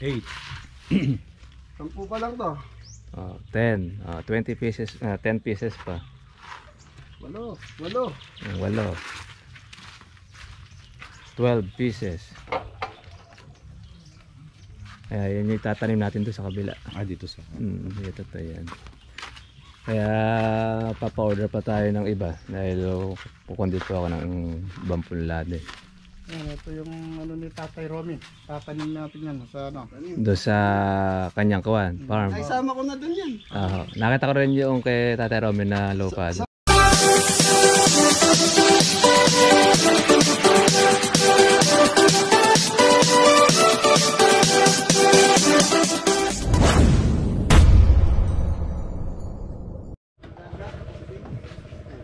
8. Sampo pa lang to. Oh, 10. Oh, 20 pieces, uh, ah, 10 pieces pa. Walo, walo. Uh, walo. 12 pieces. Kaya yun yung tatanim natin to sa kabila. Ah, dito sa. Mm, dito to yan. Kaya papa-order pa tayo ng iba dahil oh, kukunin ako ng ibang punlad eh. Yan, ito yung ano ni Tatay Romy. Tatanim natin yan sa ano. Doon sa kanyang kuwan, mm. farm. Ay, sama ko na doon yan. Oo. nakita ko rin yung kay Tatay Romy na lupa. Sa-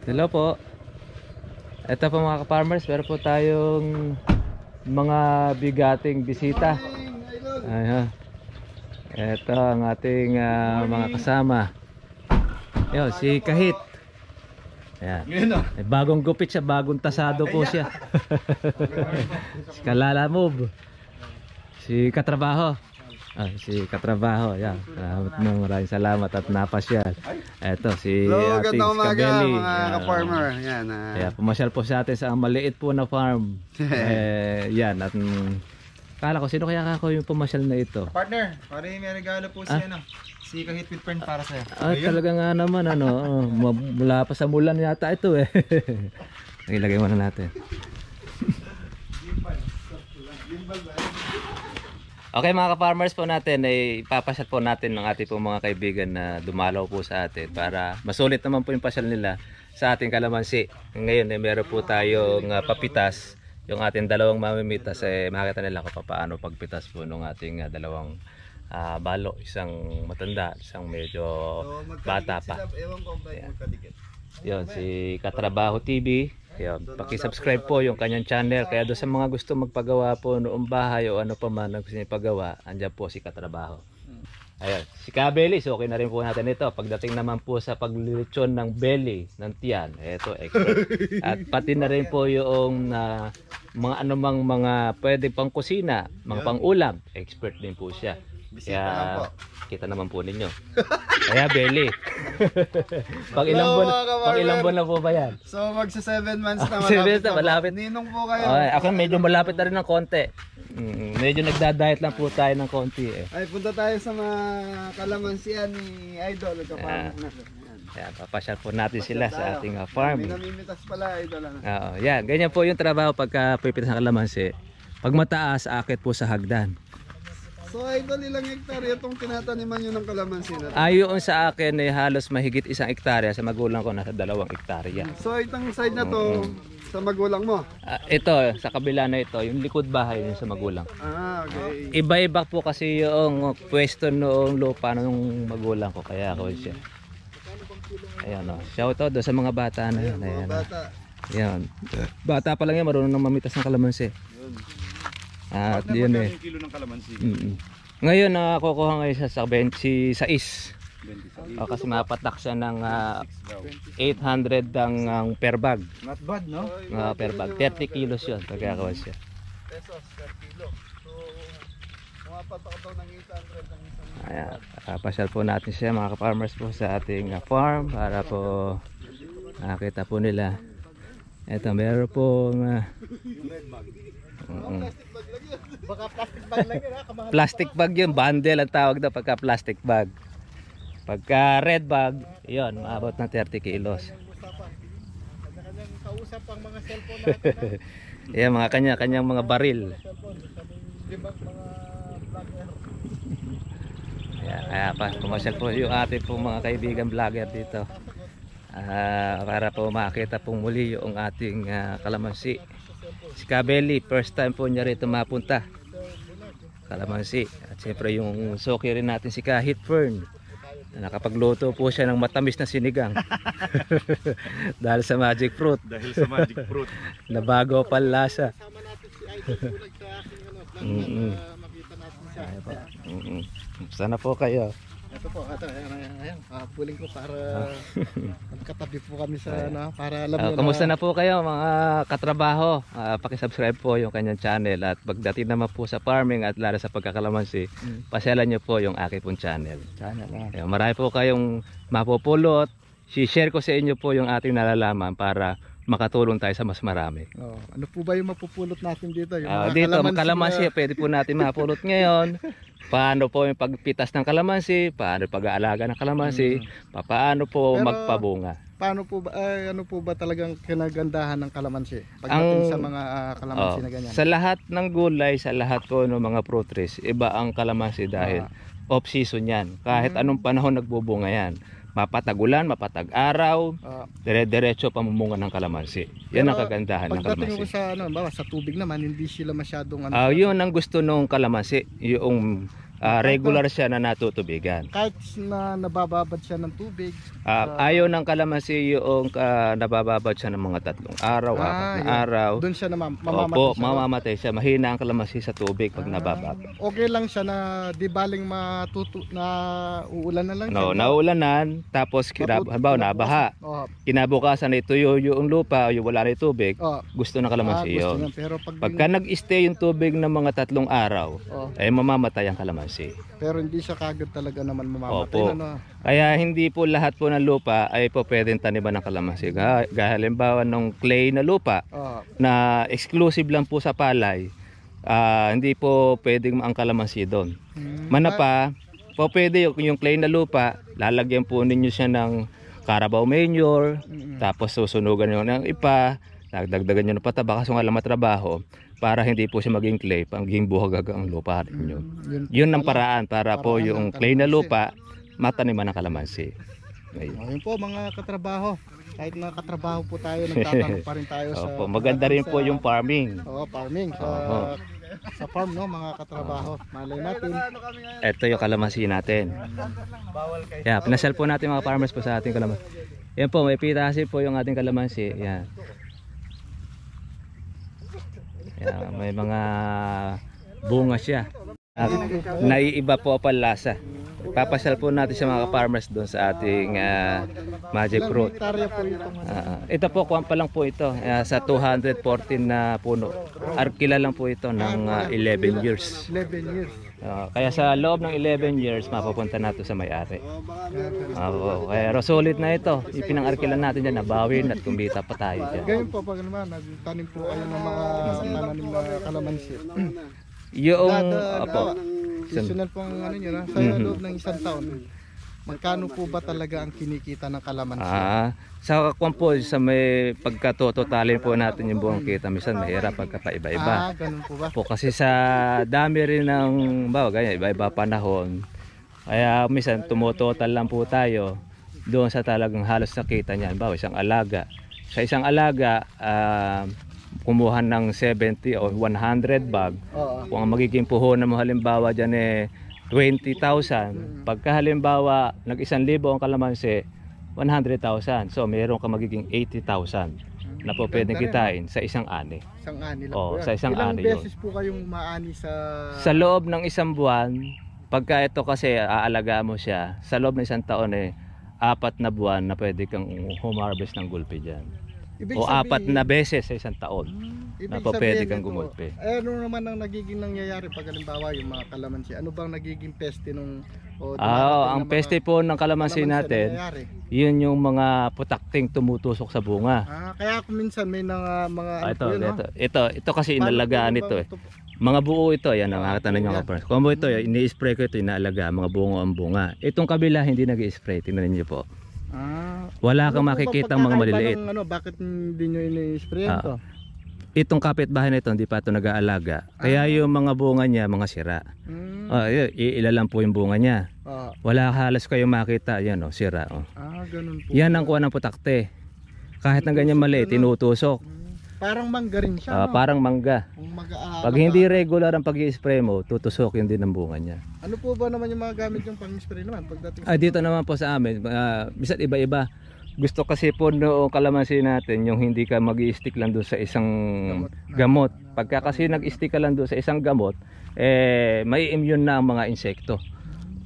Hello po. Ito po mga farmers meron po tayong mga bigating bisita. Ayan. Ito ang ating uh, mga kasama. Yo, si Kahit. Ayan. Ah. bagong gupit siya, bagong tasado po siya. si Kalala Move. Si Katrabaho. Ah, si katrabaho, yan. Salamat mo, maraming salamat at napasyal. Ito, si Hello, Ating gandang umaga Scabelli. mga Yan. ka-farmer. Yan, ah. Kaya pumasyal po sa atin sa maliit po na farm. eh, yan, at mm, kala ko, sino kaya ako yung pumasyal na ito? Partner, para may regalo po si ah. ano. Si Kahit with Friend para sa'yo. Ah, talaga nga naman, ano, oh, mula pa sa mulan yata ito eh. Ilagay na natin. Limbal. Gimbal ba? Okay mga ka-farmers po natin ay ipapasyal po natin ng ating po mga kaibigan na dumalaw po sa atin para masulit naman po yung pasyal nila sa ating kalamansi. Ngayon ay eh, meron po tayong uh, papitas. Yung ating dalawang mamimitas ay eh, makakita nila kung paano pagpitas po ng ating uh, dalawang uh, balo. Isang matanda, isang medyo bata pa. Yan, si Katrabaho TV. Yun. Paki-subscribe po yung kanyang channel. Kaya doon sa mga gusto magpagawa po noong bahay o ano pa man ang gusto niyo pagawa, andyan po si Katrabaho. Ayun. Si Kabelis, okay na rin po natin ito. Pagdating naman po sa paglilitsyon ng belly ng tiyan, ito expert. At pati na rin po yung uh, mga anumang mga pwede pang kusina, mga pang ulam, expert din po siya. Bisita Kaya, lang po. Kita naman po ninyo. Kaya belly. pag ilang buwan, pag ilang buwan na po ba yan? So magsa 7 months na malapit. Seven na, malapit. Ninong po kayo. Okay, ako medyo malapit na rin ng konti. Mm, medyo nagda-diet lang po tayo ng konti eh. Ay punta tayo sa mga kalamansian ni Idol kapag na. Yan. Kaya papasyal po natin sila Tayo. sa ating ah, farm. May namimitas pala Idol ano. Oo, yan. Ganyan po yung trabaho pagka pipitas ng kalamansi. Pag mataas, akit po sa hagdan. So idol, ilang hektarya itong tinataniman nyo ng kalamansi na to? Ayon sa akin ay eh, halos mahigit isang hektarya sa magulang ko nasa dalawang hektarya. So itong side na to, sa magulang mo? Ah, ito, sa kabila na ito, yung likod bahay yun sa magulang. Ah, okay. Iba-iba po kasi yung pwesto noong lupa nung magulang ko kaya ako siya. Ayan o, oh. shout out sa mga bata na yun. Ayan, mga Ayan, oh. bata. Ayan. Bata pa lang yan, marunong nang mamitas ng kalamansi. Yun. At Pag yun eh. kilo ng kalamansi. Mm-mm. Ngayon nakakukuha uh, ngayon siya sa 26. 26. Oh, kasi mapatak siya ng uh, ah, 800 ang ang per bag. Not bad, no? Uh, per bag. 30 kilos yun. Pagkakawas siya. Pesos per kilo. So, mapapakataw ng 800 ng isang Ayan, uh, pasyal po natin siya mga farmers po sa ating uh, farm para po nakita uh, po nila. Ito meron po uh, ah, mm Plastic bag lang yun. Baka plastic bag lang yun ha. plastic bag yun. Bundle ang tawag na pagka plastic bag. Pagka red bag, yun, maabot na 30 kilos. Kanya-kanyang kausap ang mga cellphone natin. yeah, mga kanya-kanyang mga baril. Yeah, kaya pa, pumasyal po yung ating po mga kaibigan vlogger dito. Uh, para po makita po muli yung ating uh, kalamansi. Si Kabeli, first time po niya rito mapunta. Kalamansi. At syempre yung soki rin natin si Kahit Fern. na Nakapagluto po siya ng matamis na sinigang. Dahil sa magic fruit. Dahil sa magic fruit. na bago pa lasa. mm -mm. Sana po kayo. Ito po, ito, ayan, ayan, ayan. Hapuling ah, ko para ah. magkatabi po kami sa, ano, para alam ah, nyo na. Kamusta na po kayo mga katrabaho? Uh, pakisubscribe po yung kanyang channel at pagdating naman po sa farming at lalo sa pagkakalamansi, mm. pasyalan nyo po yung aking pong channel. Channel, ayan. Marami po kayong mapupulot. Si-share ko sa inyo po yung ating nalalaman para makatulong tayo sa mas marami. Oh, ano po ba yung mapupulot natin dito? Yung uh, dito, kalamansi, kalamansi na... Ah. pwede po natin mapulot ngayon. Paano po yung pagpitas ng kalamansi? Paano pag-aalaga ng kalamansi? Hmm. Paano po Pero, magpabunga? Paano po ba, ay, ano po ba talagang kinagandahan ng kalamansi? Pagdating sa mga uh, kalamansi oh, na ganyan. Sa lahat ng gulay, sa lahat po ng mga fruit trees, iba ang kalamansi dahil ah. off-season yan. Kahit hmm. anong panahon nagbubunga yan mapatag ulan, mapatag araw, ah. dire-diretso pamumunga ng kalamansi. Yan ang kagandahan ng kalamansi. Pagdating sa ano, bawa, sa tubig naman, hindi sila masyadong ano. Uh, yun ang gusto ng kalamansi, yung Uh, regular siya na natutubigan. Kahit na nabababad siya ng tubig. Uh, ah, uh, ah, ayaw ng kalamansi yung uh, nabababad siya ng mga tatlong araw, ah, apat na yun. araw. Doon siya na mamamatay Opo, siya. mamamatay siya. Mahina ang kalamansi sa tubig pag ah, nababab. Okay lang siya na di baling matutu na uulan na lang no, siya. naulanan tapos kirab na baha. Oh. Kinabukasan ito yung, yung lupa, yung wala na tubig. Oh. Gusto ng kalamansi ah, yun. Na, pero pag Pagka nag-stay yung tubig ng mga tatlong araw, oh. ay mamamatay ang kalamansi kasi. Pero hindi siya kagad talaga naman mamamatay. Opo. Ano? Kaya hindi po lahat po ng lupa ay po pwedeng taniman ng kalamansi. Halimbawa ng clay na lupa oh. na exclusive lang po sa palay, uh, hindi po pwedeng ang kalamansi doon. Hmm. pa, po pwede yung, clay na lupa, lalagyan po ninyo siya ng carabao manure, hmm tapos susunugan nyo ng ipa, nagdagdagan nyo ng pataba, kaso nga lang matrabaho para hindi po siya maging clay, maging buhagag ang lupa ninyo. Yun, yun ang paraan para, para po yung clay na lupa mataniman ng kalamansi. Ayun. Oh, po mga katrabaho. Kahit mga katrabaho po tayo, nagtatanong pa rin tayo sa... Opo, maganda rin sa, po yung farming. Oo, farming. Sa, Opo. sa farm, no, mga katrabaho. Malay natin. Ito yung kalamansi natin. Yeah, pinasal po natin mga farmers po sa ating kalamansi. Yan po, may pitasi po yung ating kalamansi. Yan. Yeah. Yan, may mga bunga siya. Uh, naiiba po pa lasa. Papasal po natin sa mga farmers doon sa ating uh, magic fruit. Uh, ito po, kuwan pa lang po ito uh, sa 214 na puno. Arkila lang po ito ng uh, 11 years. 11 years. Uh, kaya sa loob ng 11 years mapapunta nato sa may-ari. Ah, oo, uh, kaya solid na ito. Ipinangarkilan natin diyan, nabawin at kumbita pa tayo diyan. Ganyan po pag naman nagtanim po kayo ng mga tananim na kalamansi. Yung apo. Ah, seasonal pong ano niyo na sa mhm. loob ng isang taon. Magkano po ba talaga ang kinikita ng kalamansi? Ah, sa kwan po, sa may pagkatototalin po natin yung buong kita, minsan mahirap pagkapaiba-iba. Ah, ganun po ba? Po, kasi sa dami rin ng, bawa ganyan, iba-iba panahon. Kaya minsan tumototal lang po tayo doon sa talagang halos nakita niyan. Bawa isang alaga. Sa isang alaga, uh, kumuha ng 70 o 100 bag. Oo. Kung ang magiging puhunan mo halimbawa dyan eh, 20,000. Mm-hmm. Pagka halimbawa, nag libo ang kalamansi, 100,000. So, meron ka magiging 80,000 mm-hmm. na po pwedeng kitain sa isang ani. Isang ani lang oh, po. Yan. Sa isang Ilang ani beses yun. po kayong maani sa... Sa loob ng isang buwan, pagka ito kasi aalaga mo siya, sa loob ng isang taon eh, apat na buwan na pwede kang humarvest ng gulpi dyan. Ibig o sabihin, apat na beses sa isang taon hmm. na pa pwede kang gumulpe. Eh, ano naman ang nagiging nangyayari pag halimbawa yung mga kalamansi? Ano bang nagiging peste nung o oh, ang peste po ng kalamansi, natin, nangyayari? yun yung mga putakting tumutusok sa bunga. Ah, kaya minsan may mga mga ah, ano ito, ano ito, ito, ito kasi inalagaan ito ano eh. Mga buo ito, yan ang nakakita ninyo yeah. kapatid. Kung ito, hmm. ini-spray ko ito, inaalaga, mga bungo ang bunga. Itong kabila hindi nag-spray, tingnan niyo po. Ah, Wala ano kang makikita ang mga maliliit. Ng, ano, bakit hindi nyo ini-spray Ah. ito? Itong kapitbahay na ito, hindi pa ito nag-aalaga. Kaya ah. yung mga bunga niya, mga sira. Mm, Oh, yun, iilalan po yung bunga niya. ah, Wala halos kayong makita. Yan oh, sira. Oh. ah, ganun po. Yan ang kuha ng putakte. Kahit na ganyan maliit, tinutusok. Ano? Parang mangga rin siya. Ah, no? Parang mangga. Mag, uh, Pag hindi regular ang pag i spray mo, tutusok yun din ang bunga niya. Ano po ba naman yung mga gamit yung pang-spray naman? Pagdating ah, dito naman po sa amin, uh, ah, bisan iba-iba. Gusto kasi po noong kalamansi natin yung hindi ka mag stick lang doon sa isang gamot. gamot. Pagka kasi nag-stick ka lang doon sa isang gamot, eh, may immune na ang mga insekto.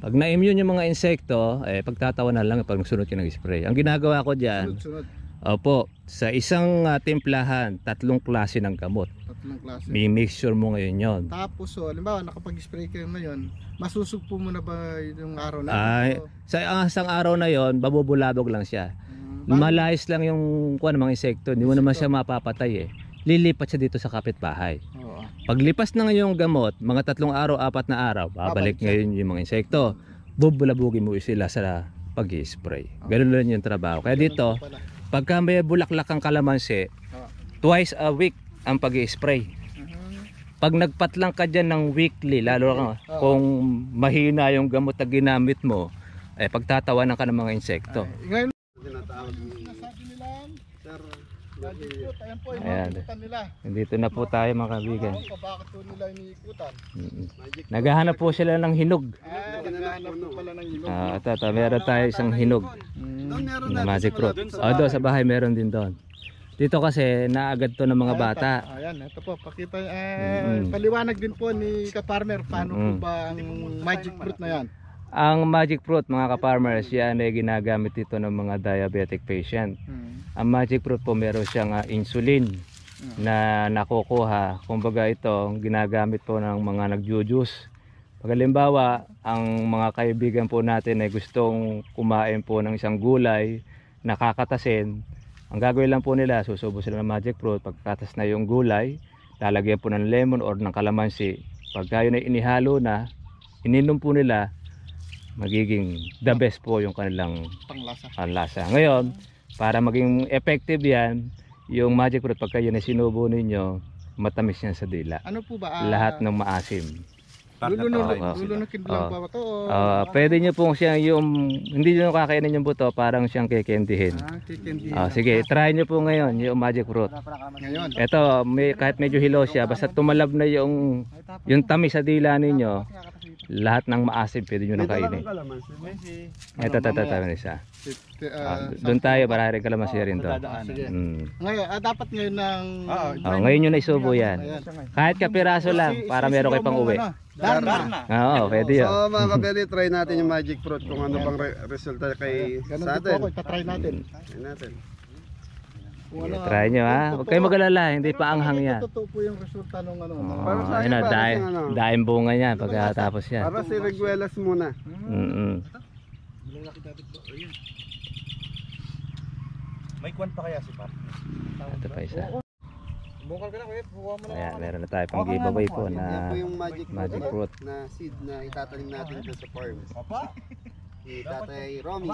Pag na-immune yung mga insekto, eh, na lang pag sunod ka ng spray. Ang ginagawa ko dyan, sunod, sunod Opo, sa isang uh, timplahan, tatlong klase ng gamot. Tatlong klase. May mixture mo ngayon yon. Tapos, so, oh, halimbawa, nakapag-spray ka na yon, masusugpo mo na ba yung araw na? Ay, ano? sa uh, isang araw na yon, babubulabog lang siya. Um, Malayas lang yung kuan mga insekto, hindi mo naman siya mapapatay eh. Lilipat siya dito sa kapitbahay. Oo. Paglipas ng yung gamot, mga tatlong araw, apat na araw, babalik Babalik ngayon yung mga insekto. Hmm. Bubulabugin mo sila sa pag-spray. Ganun lang yung trabaho. Kaya dito, Pagka may bulaklak ang kalamansi, oh. twice a week ang pag spray mm-hmm. Pag nagpatlang ka dyan ng weekly, lalo kang, mm-hmm. kung mahina yung gamot na ginamit mo, eh pagtatawanan ka ng mga insekto. ngayon, tinatawag nila, sir, Ayan. Eh. Eh. Nandito na po tayo mga kaibigan. Bakit po nila iniikutan? Naghahanap po sila ng hinog. Ah, naghahanap po pala ng hinog. Ah, tata, meron tayo isang hinog. Mm, na magic rope. Oh, doon ah, sa bahay meron din doon. Dito kasi naagad to ng mga bata. Ayan, ito po. Pakita, eh, paliwanag din po ni Kaparmer paano po ba ang magic fruit na yan. Ang magic fruit mga ka-farmers, yan ay ginagamit ito ng mga diabetic patient. Hmm. Ang magic fruit po meron siyang uh, insulin hmm. na nakukuha. Kumbaga ito, ginagamit po ng mga nagjujuice. Pag halimbawa, ang mga kaibigan po natin ay gustong kumain po ng isang gulay, nakakatasin, ang gagawin lang po nila, susubo sila ng magic fruit, pagkatas na yung gulay, lalagyan po ng lemon or ng kalamansi. Pagka yun ay inihalo na, ininom po nila, magiging the best po yung kanilang panglasa. panglasa. Ngayon, para maging effective yan, yung magic fruit pagka yun ay sinubo ninyo, matamis yan sa dila. Ano po ba? Uh, Lahat ng maasim. Lulunukin lang ba ito? Uh, pwede nyo po siyang yung, hindi nyo kakainin yung buto, parang siyang kikendihin. Ah, kikendihin. Uh, sige, try nyo po ngayon yung magic fruit. Ngayon? Ito, may, kahit medyo hilo siya, basta tumalab na yung, yung tamis sa dila ninyo, lahat ng maasim pwede nyo nang kainin. Ito, ito, ito, ito, isa. Doon tayo para rin kalamansi rin to. Mm. Ngayon, ah, dapat ngayon ng... Ah, ngayon nyo na isubo yan. Kahit kapiraso lang para meron kayo pang uwi. Darna. Ah, oo, pwede yun. So mga kapeli try natin yung magic fruit kung ano bang resulta kay sa atin. Ganun din po ako, itatry natin. Mm. Try natin. Wala. Yeah, try nyo ha. Huwag kayo mag-alala, hindi pa ang yan. Totoo po yung resulta ng ano. Oh, para sa ayun dahil, ano. dahil bunga yan pagkatapos yan. Para si Reguelas muna. Mm -hmm. Malalaki dapat po. Ayun. May kwan pa kaya si Pat? Ito pa isa. Bukal ka na meron na tayo pang giveaway po na yung magic, magic ano? fruit na seed na itatanim natin sa farm. Papa? Si Tatay Romy.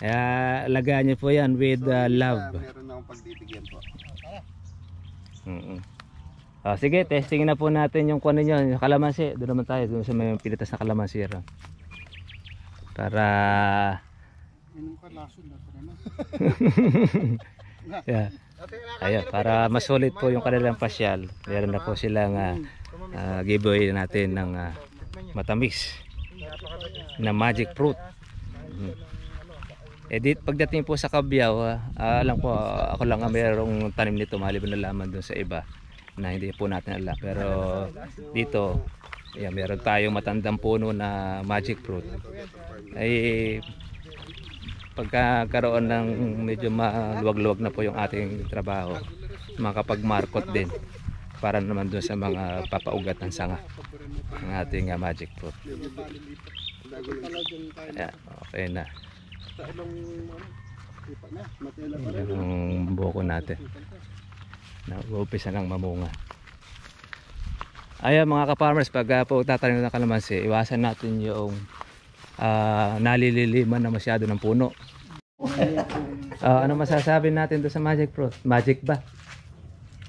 Kaya uh, lagayan niyo po yan with uh, love. Uh, meron akong pagbibigyan po. Mm -mm. sige, testing na po natin yung kuno niyo, yung kalamansi. Doon naman tayo, doon sa may pinitas na kalamansi ron. Ah. Para Inom ka lason na yeah. Ayun, para masulit po yung kanilang pasyal. Meron na po silang uh, uh, giveaway natin ng uh, matamis na magic fruit. Mm. Eh dito pagdating po sa Kabyaw, uh, ah, ah, alam ko uh, ako lang ang mayroong tanim nito maliban na laman doon sa iba na hindi po natin alam. Pero dito, yeah, meron tayong matandang puno na magic fruit. Ay pagkakaroon ng medyo maluwag-luwag na po yung ating trabaho, makapag-markot din para naman doon sa mga papaugat ng sanga ng ating uh, magic fruit. Yeah, okay na sa ibang tipa ano, na. Matela pa rin. Yung buko natin. Nag-uumpisa lang mamunga. Ayan mga ka-farmers, pag uh, ah, po tatanim ng kalamansi, iwasan natin yung uh, nalililiman na masyado ng puno. uh, ano masasabi natin do sa Magic Pro? Magic ba?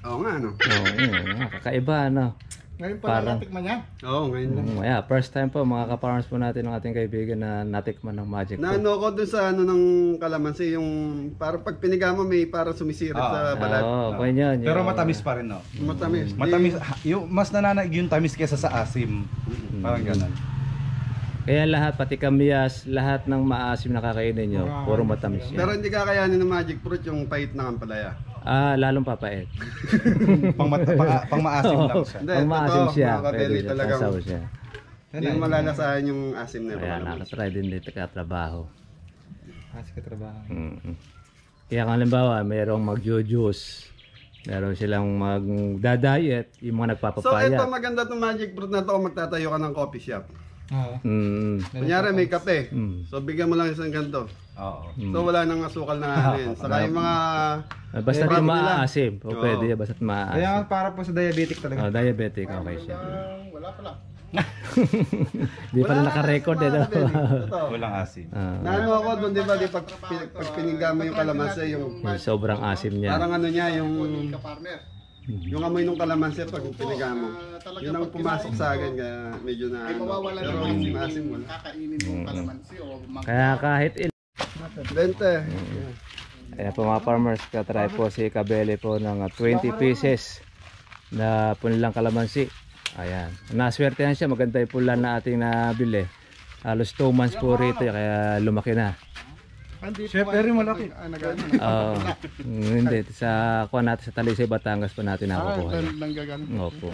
Oo nga, no? Oo, yun, kakaiba, ano? Ngayon pa Parang- lang natikman niya. Oo, ngayon lang. Mm, yeah, first time po mga ka po natin ng ating kaibigan na natikman ng magic po. Naano ko dun sa ano ng kalamansi, yung parang pag piniga mo may parang sumisirit Ah. sa balat. Oo, po yun. Pero matamis pa rin, no? Matamis. Matamis, yung, mas nananaig yung tamis kesa sa asim. Mm. Parang ganun. Kaya lahat, pati kamias, lahat ng maasim na kakainin nyo, ah, puro matamis Di- yan. Pero hindi kakayanin ng magic fruit yung pait ng kampalaya. Ah, lalong papait. pang, mat, pang, pang maasim lang siya. Pang maasim siya, mga kabeli, pwede siya, talagang- sasaw siya. Hindi mo malalasahan yung asim na Kaya iba. nakatry din dito katrabaho. Kasi ah, katrabaho. Mm. Kaya kung halimbawa, mayroong magjo-juice, meron silang magda-diet, yung mga nagpapapaya. So ito maganda tong magic fruit na to kung magtatayo ka ng coffee shop. Oo. mm. Kunyari may kape. Mm. So bigyan mo lang isang ganito. Oo. Mm. So wala nang asukal na ano yan. Saka yung mga ah, Basta Eh, di marami nila. O Oo. pwede, basta Kaya maaasim. para po sa diabetic talaga. Oh, diabetic, okay siya. Parang wala pala. Di pala naka-record eh. no? Totoo. Walang asin. Ah, Naano ako doon, di ba, di pag, pin- pag pininggan mo yung kalamansi, yung, yung sobrang asim niya. parang ano niya, yung, Ka partner. Mm-hmm. yung amoy nung kalamansi pag pinigam mo. Ah, yun ang pumasok sa akin, kaya medyo na, Ay ano. mawawala pero yung asim, asin Kakainin mo mm-hmm. kalamansi o mangga. Kaya kahit 20. Mm. Ayan po mga farmers, katry po si Kabele po ng 20 ah, pieces na punilang kalamansi. Ayan. Naswerte na siya, maganda yung pula na ating nabili. Halos 2 months po rito, kaya lumaki na. Chef, very malaki. Ah, ano? Oo. Hindi, sa kuha natin sa Talisay, Batangas po natin nakukuha. Ah, Opo.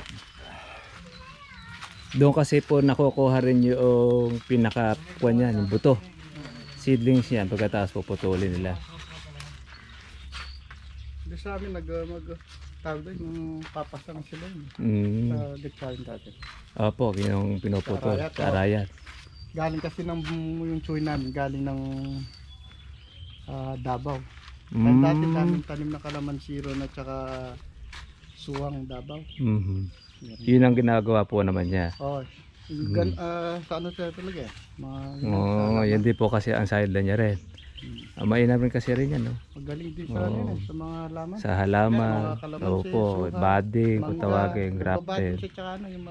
Doon kasi po nakukuha rin yung pinaka-kuha niya, yung buto seedlings yan pagkataas puputulin nila hindi sa amin nag mag tawag doon yung papasang sila yun mm. sa diktarin dati opo yung pinuputol sa arayat, sa galing kasi ng yung chuy namin galing ng uh, Davao mm. dati namin tanim na kalamansiro na tsaka suwang Davao mm -hmm. yun ang ginagawa po naman niya oh Gan, uh, sa ano siya talaga eh. Oo, oh, yun din po kasi ang side niya rin. Hmm. Ah, mainam rin kasi rin yan, no? Magaling din sa, ano, eh, sa mga halaman. Sa halaman. Opo, body, kung tawagin, grafted. Babati siya tsaka ano, yung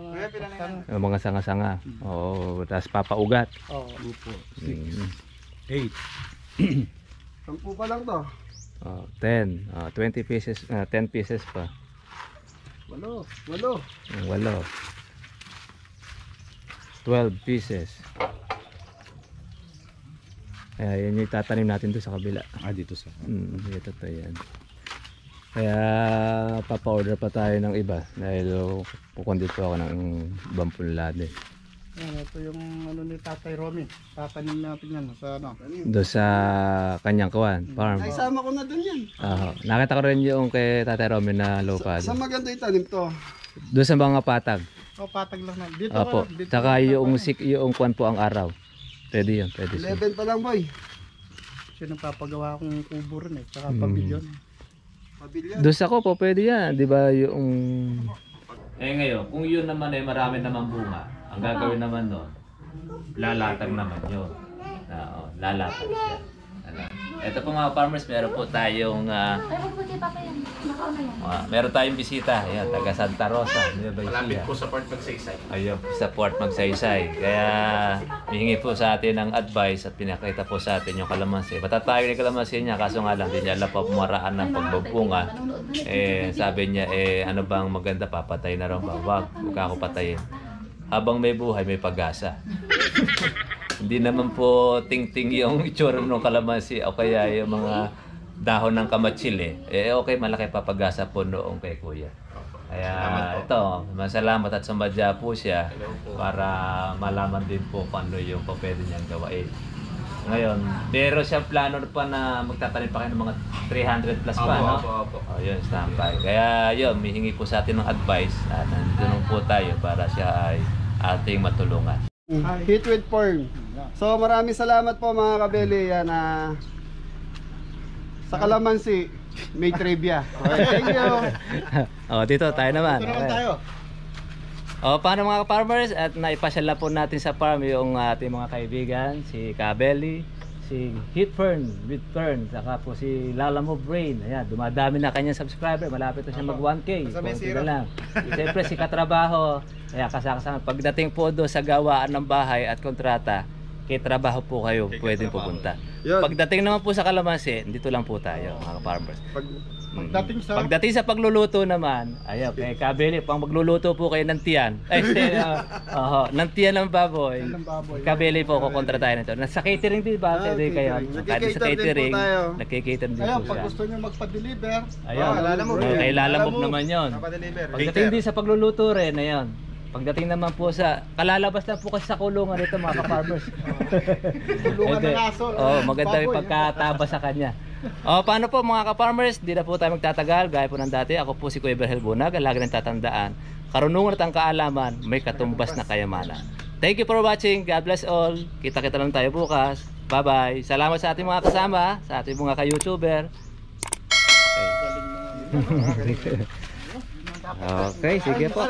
Yung mga sanga-sanga. Hmm. Oo, oh, tapos papaugat. Oo. Oh, opo. Six. Hmm. Eight. Sampu pa lang to. Oh, ten. Oh, twenty pieces, uh, ten pieces pa. Walo, walo. Walo. 12 pieces kaya yun yung tatanim natin to sa kabila ah dito sa mm, dito to yan kaya papa-order pa tayo ng iba dahil kukundi po ako ng ibang punlade yan ito yung ano ni Tatay Romy tatanim natin yan sa ano do sa kanyang kawan mm. farm ay sama ko na dun yan uh, nakita ko rin yung kay Tatay Romy na lupa sa, sa maganda itanim to doon sa mga patag o pataglas na. Dito Opo. ka lang. Dito Tsaka yung, sik, yung kwan po ang araw. Pwede yun. Pwede siya. 11 pa lang boy. Siya nagpapagawa akong kubo rin eh. Tsaka Hmm. pabilyon. Eh. Pabilyon. Doon sa po pwede yan. Di ba yung... Eh ngayon, kung yun naman eh marami naman bunga, ang gagawin naman nun, lalatag naman yun. Na, ah, oh, lalatag siya. Ito po mga farmers, meron po tayong uh, uh, meron tayong bisita. Ayan, taga Santa Rosa, Nueva Ecija. Malapit po sa Port Magsaysay. Ayun, sa Port Magsaysay. Kaya hihingi po sa atin ang advice at pinakita po sa atin yung kalamansi. Matatayo ni kalamansi niya, kaso nga lang, hindi niya pumaraan ng pagbabunga. Eh, sabi niya, eh, ano bang maganda, papatay na raw ba? Wag, huwag ako patayin. Habang may buhay, may pag-asa. Hindi naman po ting-ting yung itsura ng kalamansi o kaya yung mga dahon ng kamatsili. Eh okay, malaki papagasa po noong kay Kuya. Kaya ito, masalamat at sumadya po siya para malaman din po paano yung pa pwede niyang gawain. Ngayon, pero siya plano pa na magtatanim pa kayo ng mga 300 plus pa, no? apo, apo. O, oh, yun, standby. Kaya yun, mihingi po sa atin ng advice at nandito po tayo para siya ay ating matulungan. Hit with Perm. So maraming salamat po mga kabele yan na ah, sa kalamansi may trivia. Okay, thank you. oh, dito tayo naman. Dito naman tayo. O, oh, paano mga farmers at naipasyala po natin sa farm yung ating mga kaibigan, si Kabeli, si Hitfern with Turn, saka po si Lala Mo Brain. Ayan, dumadami na kanyang subscriber. Malapit na siya mag 1K. Basta may Konti zero. na lang. Siyempre si Katrabaho. Ayan, kasama Pagdating po do sa gawaan ng bahay at kontrata, kay trabaho po kayo pwedeng pupunta. Yun. Pagdating naman po sa Kalamansi, dito lang po tayo, mga farmers. Pag Pagdating sa Pagdating sa pagluluto naman, ayo kay Kabili, pang magluluto po kayo ng tiyan. Ay, tiyan, uh, eh, ah, oho, ng tiyan ng baboy. Ng baboy. Kabili po ko kontra tayo nito. Nasa catering din ba? Ah, okay, kayo. Nagkakater sa catering. Nagkikater din po pag gusto niyo magpa-deliver, ayo. Kilala ah, mo. Kilala mo naman 'yon. Pagdating din sa pagluluto rin, ayan. Pagdating naman po sa kalalabas na po kasi sa kulungan nito mga ka-farmers. kulungan ng aso. Oh, maganda 'yung pagkatabas sa kanya. oh, paano po mga ka-farmers? Di na po tayo magtatagal. Gaya po ng dati, ako po si Kuya Berhel Bunag. Lagi rin tatandaan, karunungan at ang kaalaman, may katumbas na kayamanan. Thank you for watching. God bless all. Kita-kita lang tayo bukas. Bye-bye. Salamat sa ating mga kasama, sa ating mga ka-YouTuber. Okay. okay, sige po.